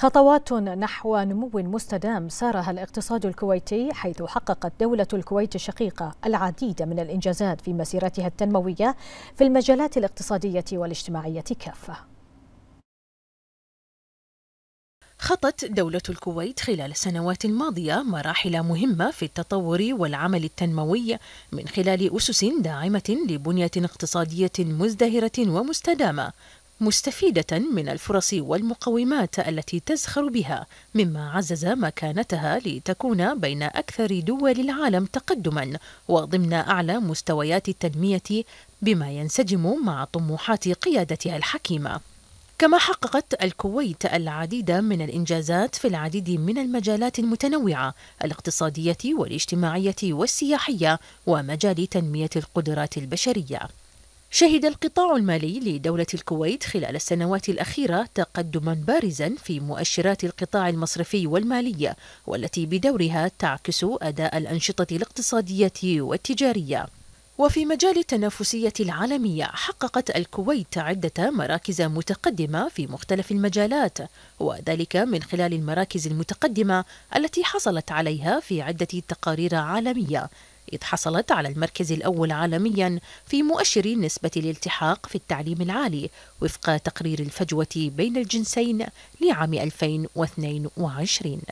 خطوات نحو نمو مستدام سارها الاقتصاد الكويتي حيث حققت دولة الكويت الشقيقة العديد من الإنجازات في مسيرتها التنموية في المجالات الاقتصادية والاجتماعية كافة خطت دولة الكويت خلال السنوات الماضية مراحل مهمة في التطور والعمل التنموي من خلال أسس داعمة لبنية اقتصادية مزدهرة ومستدامة مستفيدة من الفرص والمقومات التي تزخر بها مما عزز مكانتها لتكون بين أكثر دول العالم تقدما وضمن أعلى مستويات التنمية بما ينسجم مع طموحات قيادتها الحكيمة كما حققت الكويت العديد من الانجازات في العديد من المجالات المتنوعه الاقتصاديه والاجتماعيه والسياحيه ومجال تنميه القدرات البشريه شهد القطاع المالي لدولة الكويت خلال السنوات الأخيرة تقدما بارزا في مؤشرات القطاع المصرفي والمالية والتي بدورها تعكس أداء الأنشطة الاقتصادية والتجارية وفي مجال التنافسية العالمية حققت الكويت عدة مراكز متقدمة في مختلف المجالات وذلك من خلال المراكز المتقدمة التي حصلت عليها في عدة تقارير عالمية إذ حصلت على المركز الأول عالميا في مؤشر نسبة الالتحاق في التعليم العالي وفق تقرير الفجوة بين الجنسين لعام 2022